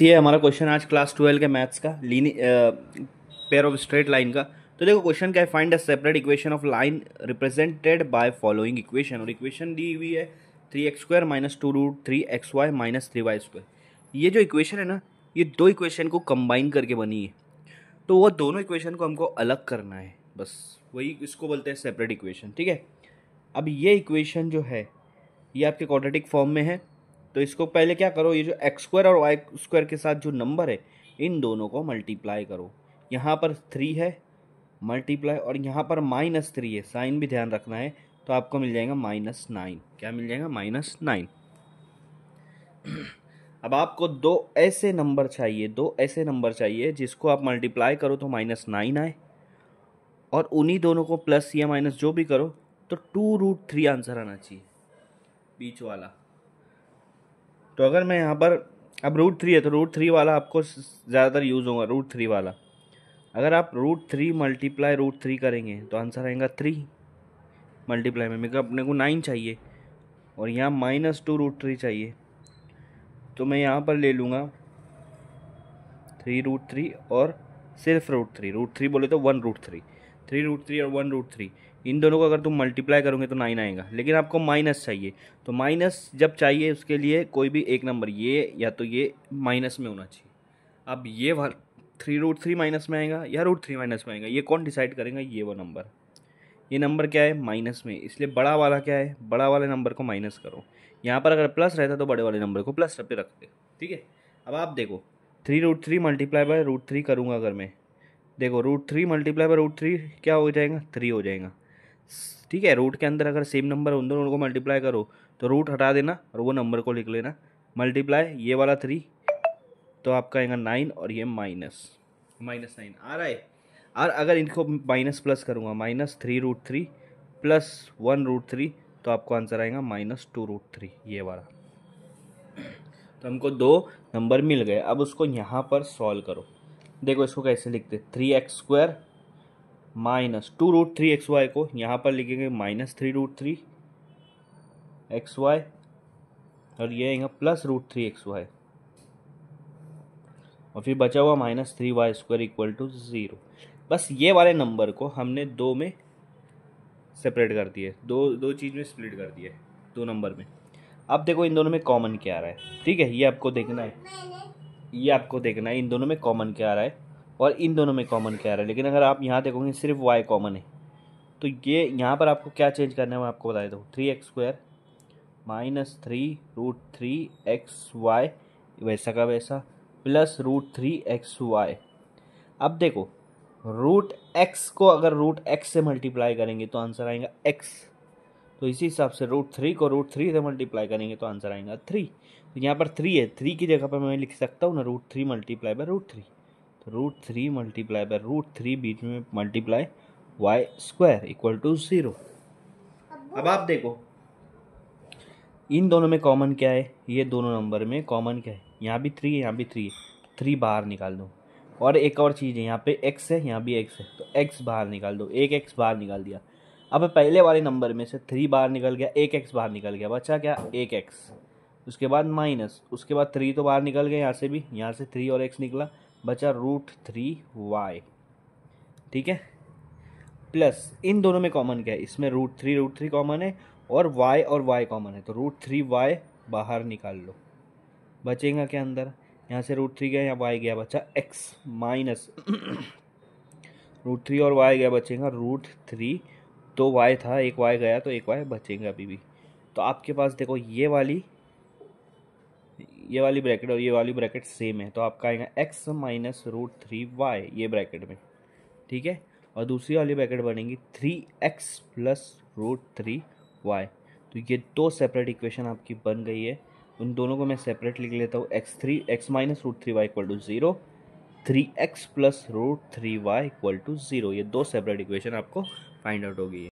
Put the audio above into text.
तो ये हमारा क्वेश्चन आज क्लास ट्वेल्व के मैथ्स का लीनी पेयर ऑफ स्ट्रेट लाइन का तो देखो क्वेश्चन क्या है find a separate equation of line represented by following equation और इक्वेशन दी हुई है three x square minus two root three x y minus three y square ये जो इक्वेशन है ना ये दो इक्वेशन को कंबाइन करके बनी है तो वो दोनों इक्वेशन को हमको अलग करना है बस वही इसको बोलते हैं सेपरेट इक्वेशन ठीक है अब ये इक्वेशन जो है ये आपके क्वाड्रेटिक फॉर्म में है तो इसको पहले क्या करो ये जो एक्स स्क्वायर और वाई स्क्वायर के साथ जो नंबर है इन दोनों को मल्टीप्लाई करो यहाँ पर थ्री है मल्टीप्लाई और यहाँ पर माइनस थ्री है साइन भी ध्यान रखना है तो आपको मिल जाएगा माइनस नाइन क्या मिल जाएगा माइनस नाइन अब आपको दो ऐसे नंबर चाहिए दो ऐसे नंबर चाहिए जिसको आप मल्टीप्लाई करो तो माइनस नाइन आए और उन्हीं दोनों को प्लस या माइनस जो भी करो तो टू रूट थ्री आंसर आना चाहिए बीच वाला तो अगर मैं यहाँ पर अब रूट थ्री है तो रूट थ्री वाला आपको ज़्यादातर यूज़ होगा रूट थ्री वाला अगर आप root three multiply root three करेंगे तो आंसर आएगा थ्री मल्टीप्लाई में मेरे को अपने को नाइन चाहिए और यहाँ माइनस टू रूट थ्री चाहिए तो मैं यहाँ पर ले लूँगा थ्री रूट थ्री और सिर्फ रूट थ्री रूट थ्री बोले तो one root three three root three और वन रूट थ्री इन दोनों को अगर तुम मल्टीप्लाई करोगे तो नाइन आएगा लेकिन आपको माइनस चाहिए तो माइनस जब चाहिए उसके लिए कोई भी एक नंबर ये या तो ये माइनस में होना चाहिए अब ये थ्री रूट थ्री माइनस में आएगा या रूट थ्री माइनस में आएगा ये कौन डिसाइड करेगा ये वो नंबर ये नंबर क्या है माइनस में इसलिए बड़ा वाला क्या है बड़ा वाले नंबर को माइनस करो यहाँ पर अगर प्लस रहता तो बड़े वाले नंबर को प्लस पे रखते ठीक है अब आप देखो three root three multiply by root three करूँगा अगर मैं देखो root three multiply by root three क्या हो जाएगा थ्री हो जाएगा ठीक है रूट के अंदर अगर सेम नंबर उन दोनों को मल्टीप्लाई करो तो रूट हटा देना और वो नंबर को लिख लेना मल्टीप्लाई ये वाला थ्री तो आपका आएगा नाइन और ये माइनस माइनस नाइन आ रहा है और अगर इनको माइनस प्लस करूँगा minus three root three plus one root three तो आपको आंसर आएगा माइनस टू रूट थ्री ये वाला तो हमको दो नंबर मिल गए अब उसको यहाँ पर सॉल्व करो देखो इसको कैसे लिखते three x square minus two root three x y को यहाँ पर लिखेंगे minus three root three x y और ये यहाँ plus root three x y और फिर बचा हुआ minus three y square equal to zero बस ये वाले नंबर को हमने दो में सेपरेट कर दिए दो दो चीज़ में स्प्लिट कर दिए दो नंबर में अब देखो इन दोनों में कॉमन क्या आ रहा है ठीक है ये आपको देखना है ये आपको देखना है इन दोनों में कॉमन क्या आ रहा है और इन दोनों में कॉमन क्या आ रहा है लेकिन अगर आप यहाँ देखोगे सिर्फ वाई कॉमन है तो ये यहाँ पर आपको क्या चेंज करना है मैं आपको बता देता हूँ three x square minus three root three x y वैसा का वैसा plus root three x y अब देखो रूट एक्स को अगर रूट एक्स से मल्टीप्लाई करेंगे तो आंसर आएगा एक्स तो इसी हिसाब से रूट थ्री को रूट थ्री से मल्टीप्लाई करेंगे तो आंसर आएगा थ्री तो यहाँ पर थ्री है थ्री की जगह पर मैं लिख सकता हूँ ना root three multiply by root three तो root three multiply by root three बीच में multiply y square equal to zero अब आप देखो इन दोनों में कॉमन क्या है ये दोनों नंबर में कॉमन क्या है यहाँ भी थ्री है यहाँ भी थ्री है थ्री बाहर निकाल दो और एक और चीज़ है यहाँ पे एक्स है यहाँ भी एक्स है तो एक्स बाहर निकाल दो एक एक्स बाहर निकाल दिया अब पहले वाले नंबर में से थ्री बाहर निकल गया एक एक्स बाहर निकल गया बचा क्या एक एक्स उसके बाद माइनस उसके बाद थ्री तो बाहर निकल गया यहाँ से भी यहाँ से थ्री और एक्स निकला बचा रूट थ्री वाई ठीक है प्लस इन दोनों में कॉमन क्या है इसमें root three root three common है और वाई और वाई कॉमन है तो रूट थ्री वाई बाहर निकाल लो बचेगा क्या अंदर यहाँ से रूट थ्री गया यहाँ वाई गया बचा एक्स माइनस रूट थ्री और वाई गया बचेगा रूट थ्री दो वाई था एक वाई गया तो एक वाई बचेंगे अभी भी तो आपके पास देखो ये वाली ये वाली ब्रैकेट और ये वाली ब्रैकेट सेम है तो आपका आएगा x minus root three y ये ब्रैकेट में ठीक है और दूसरी वाली ब्रैकेट बनेगी three x plus root three y तो ये दो सेपरेट इक्वेशन आपकी बन गई है उन दोनों को मैं सेपरेट लिख लेता हूँ x three x minus root three y equal to zero three x plus root three y equal to zero ये दो सेपरेट इक्वेशन आपको फाइंड आउट हो गई है